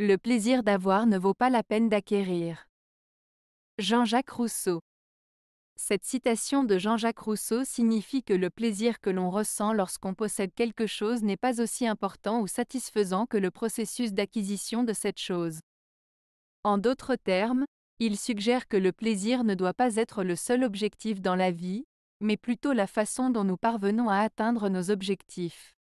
Le plaisir d'avoir ne vaut pas la peine d'acquérir. Jean-Jacques Rousseau. Cette citation de Jean-Jacques Rousseau signifie que le plaisir que l'on ressent lorsqu'on possède quelque chose n'est pas aussi important ou satisfaisant que le processus d'acquisition de cette chose. En d'autres termes, il suggère que le plaisir ne doit pas être le seul objectif dans la vie, mais plutôt la façon dont nous parvenons à atteindre nos objectifs.